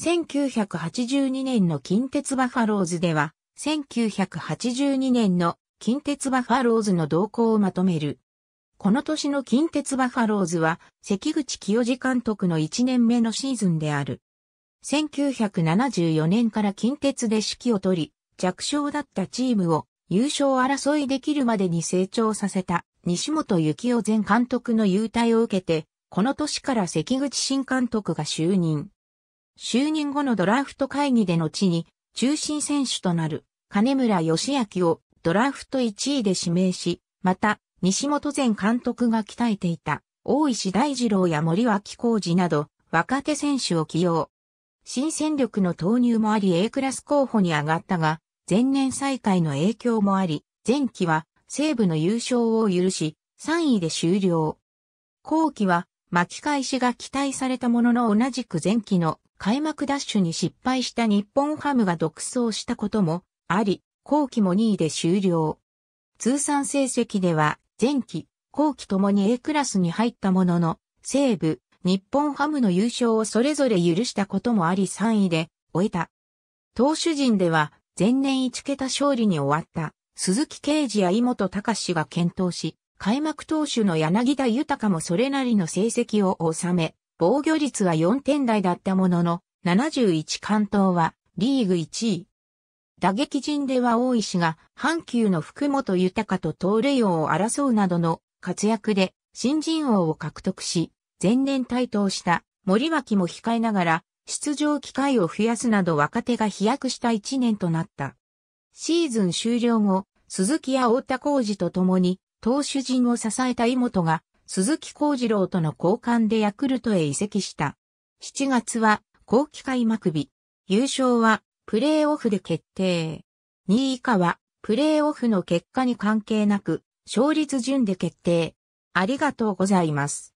1982年の近鉄バファローズでは、1982年の近鉄バファローズの動向をまとめる。この年の近鉄バファローズは、関口清治監督の1年目のシーズンである。1974年から近鉄で指揮を取り、弱小だったチームを優勝争いできるまでに成長させた西本幸雄前監督の優待を受けて、この年から関口新監督が就任。就任後のドラフト会議でのちに、中心選手となる金村義明をドラフト1位で指名し、また、西本前監督が鍛えていた大石大二郎や森脇浩二など若手選手を起用。新戦力の投入もあり A クラス候補に上がったが、前年再開の影響もあり、前期は西部の優勝を許し、3位で終了。後期は巻き返しが期待されたものの同じく前期の開幕ダッシュに失敗した日本ハムが独走したこともあり、後期も2位で終了。通算成績では、前期、後期ともに A クラスに入ったものの、西部、日本ハムの優勝をそれぞれ許したこともあり3位で終えた。投手陣では、前年1桁勝利に終わった、鈴木啓治や井本隆が検討し、開幕投手の柳田豊もそれなりの成績を収め、防御率は4点台だったものの、71関東はリーグ1位。打撃陣では大石が、阪急の福本豊と盗塁王を争うなどの活躍で新人王を獲得し、前年対等した森脇も控えながら、出場機会を増やすなど若手が飛躍した一年となった。シーズン終了後、鈴木や太田浩二と共に、投手陣を支えた妹が鈴木幸次郎との交換でヤクルトへ移籍した。7月は、後期開幕日。優勝は、プレーオフで決定。2位以下は、プレーオフの結果に関係なく、勝率順で決定。ありがとうございます。